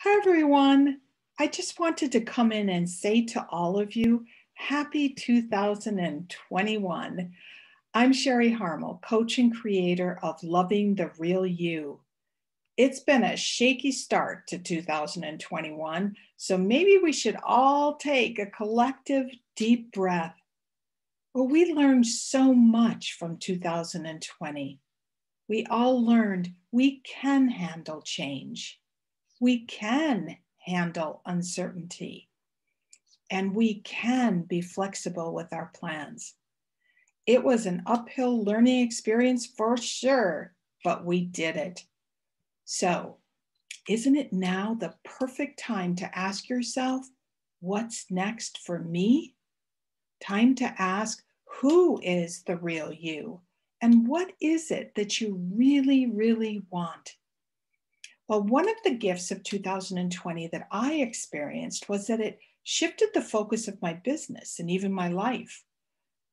Hi, everyone. I just wanted to come in and say to all of you, happy 2021. I'm Sherry Harmel, coach and creator of Loving the Real You. It's been a shaky start to 2021, so maybe we should all take a collective deep breath. Well, we learned so much from 2020. We all learned we can handle change we can handle uncertainty and we can be flexible with our plans. It was an uphill learning experience for sure, but we did it. So, isn't it now the perfect time to ask yourself, what's next for me? Time to ask, who is the real you? And what is it that you really, really want? Well, one of the gifts of 2020 that I experienced was that it shifted the focus of my business and even my life.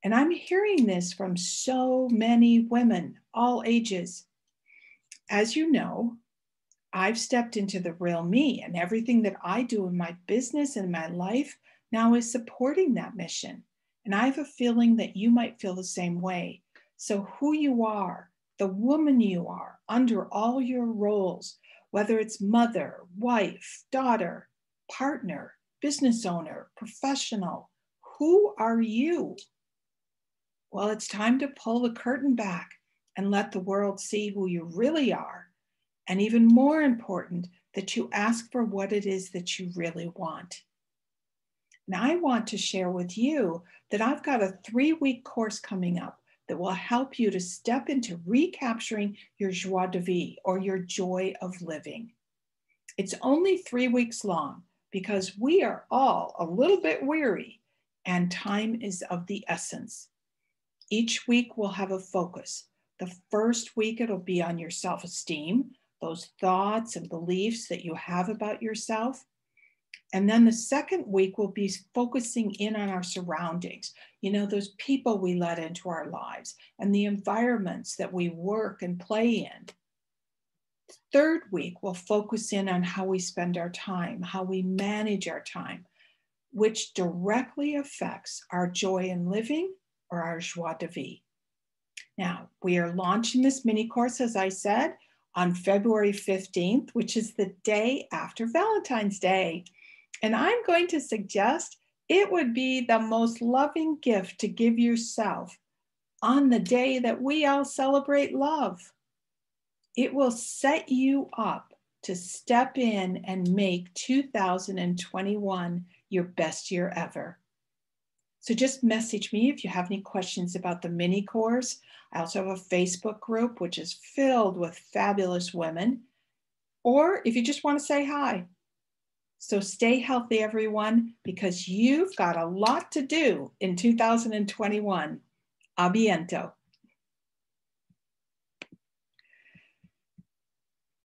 And I'm hearing this from so many women, all ages. As you know, I've stepped into the real me, and everything that I do in my business and my life now is supporting that mission. And I have a feeling that you might feel the same way. So, who you are, the woman you are, under all your roles, whether it's mother, wife, daughter, partner, business owner, professional. Who are you? Well, it's time to pull the curtain back and let the world see who you really are. And even more important, that you ask for what it is that you really want. And I want to share with you that I've got a three week course coming up that will help you to step into recapturing your joie de vivre or your joy of living. It's only three weeks long because we are all a little bit weary and time is of the essence. Each week will have a focus. The first week, it'll be on your self esteem, those thoughts and beliefs that you have about yourself. And then the second week will be focusing in on our surroundings, you know, those people we let into our lives and the environments that we work and play in. Third week, we'll focus in on how we spend our time, how we manage our time, which directly affects our joy in living or our joie de vivre. Now, we are launching this mini course, as I said, on February 15th, which is the day after Valentine's Day. And I'm going to suggest it would be the most loving gift to give yourself on the day that we all celebrate love. It will set you up to step in and make 2021 your best year ever. So just message me if you have any questions about the mini course. I also have a Facebook group, which is filled with fabulous women. Or if you just want to say hi, so stay healthy, everyone, because you've got a lot to do in 2021. Abiento.